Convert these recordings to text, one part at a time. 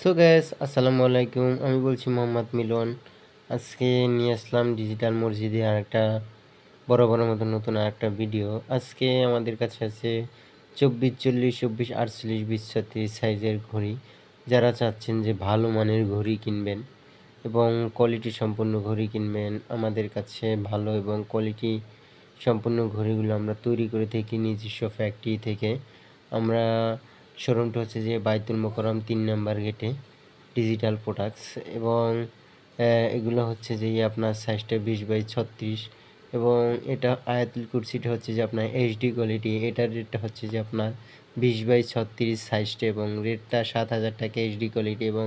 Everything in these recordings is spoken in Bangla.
সো গ্যাস আসসালামু আলাইকুম আমি বলছি মোহাম্মদ মিলন আজকে নিয়ে আসলাম ডিজিটাল মসজিদে আর একটা বড় বড় মতো নতুন আর একটা ভিডিও আজকে আমাদের কাছে আছে চব্বিশ চল্লিশ চব্বিশ আটচল্লিশ বিশ ছত্রিশ সাইজের ঘড়ি যারা চাচ্ছেন যে ভালো মানের ঘড়ি কিনবেন এবং কোয়ালিটি সম্পন্ন ঘড়ি কিনবেন আমাদের কাছে ভালো এবং কোয়ালিটি সম্পন্ন ঘড়িগুলো আমরা তৈরি করে থাকি নিজস্ব ফ্যাক্টরি থেকে আমরা শোরুমটা হচ্ছে যে বাইতুল মোকরম তিন নাম্বার গেটে ডিজিটাল প্রোডাক্টস এবং এগুলো হচ্ছে যে আপনার সাইজটা বিশ বাই ছত্রিশ এবং এটা আয়াতুল কুরসিটা হচ্ছে যে আপনার এইচডি কোয়ালিটি এটার রেটটা হচ্ছে যে আপনার বিশ বাই ছত্রিশ সাইজটা এবং রেটটা সাত হাজার টাকা এইচডি কোয়ালিটি এবং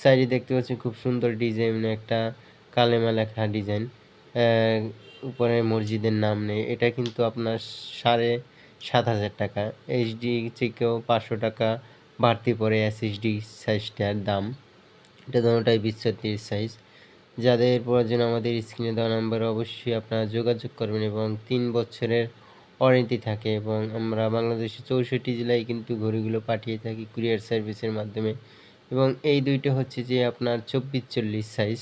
সাইডে দেখতে পাচ্ছেন খুব সুন্দর ডিজাইন একটা কালেমা লেখা ডিজাইন উপরে মসজিদের নাম নেই এটা কিন্তু আপনার সাড়ে সাত হাজার টাকা এইচডি থেকেও পাঁচশো টাকা বাড়তি পড়ে এসএসডি সাইজটার দাম এটা দোনোটাই বিশ্বতির সাইজ যাদের প্রয়োজন আমাদের স্ক্রিনে দেওয়া নাম্বারে অবশ্যই আপনারা যোগাযোগ করবেন এবং তিন বছরের ওয়ারেন্টি থাকে এবং আমরা বাংলাদেশের চৌষট্টি জেলায় কিন্তু ঘড়িগুলো পাঠিয়ে থাকি কুরিয়ার সার্ভিসের মাধ্যমে এবং এই দুইটা হচ্ছে যে আপনার চব্বিশ চল্লিশ সাইজ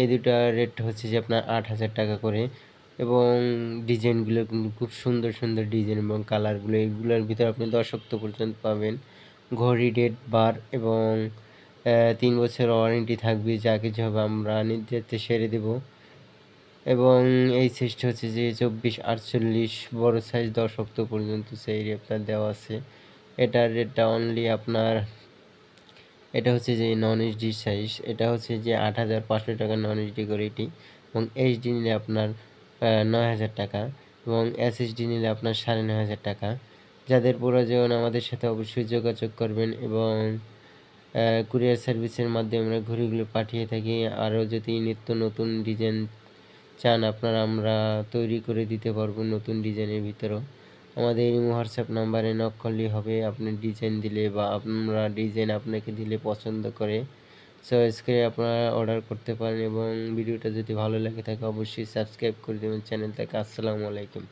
এই দুটো রেট হচ্ছে যে আপনার আট হাজার টাকা করে এবং ডিজাইনগুলো কিন্তু খুব সুন্দর সুন্দর ডিজাইন এবং কালারগুলো এইগুলোর ভিতরে আপনি দশ দশক্ত পর্যন্ত পাবেন ঘড়ি ডেট বার এবং তিন বছর ওয়ারেন্টি থাকবে যা কিছু হবে আমরা নির্ধারিত সেরে দেব এবং এই সাইজটা হচ্ছে যে চব্বিশ আটচল্লিশ বড়ো সাইজ দশ দশক্ত পর্যন্ত সেই আপনার দেওয়া আছে এটার রেটটা অনলি আপনার এটা হচ্ছে যে নন এইচডি সাইজ এটা হচ্ছে যে আট হাজার পাঁচশো টাকা নন এইচডি এটি এবং এইচডি নিলে আপনার নয় হাজার টাকা এবং এসএসডি নিলে আপনার সাড়ে নয় হাজার টাকা যাদের প্রয়োজন আমাদের সাথে অবশ্যই যোগাযোগ করবেন এবং কুরিয়ার সার্ভিসের মাধ্যমে আমরা ঘড়িগুলো পাঠিয়ে থাকি আরও যদি নিত্য নতুন ডিজাইন চান আপনারা আমরা তৈরি করে দিতে পারবো নতুন ডিজাইনের ভিতরেও আমাদের এই হোয়াটসঅ্যাপ নাম্বারে নক করলেই হবে আপনি ডিজাইন দিলে বা আমরা ডিজাইন আপনাকে দিলে পছন্দ করে সো আজকে আপনারা অর্ডার করতে পারেন এবং ভিডিওটা যদি ভালো লাগে থাকে অবশ্যই সাবস্ক্রাইব করে দেবেন চ্যানেলটাকে আসসালামু আলাইকুম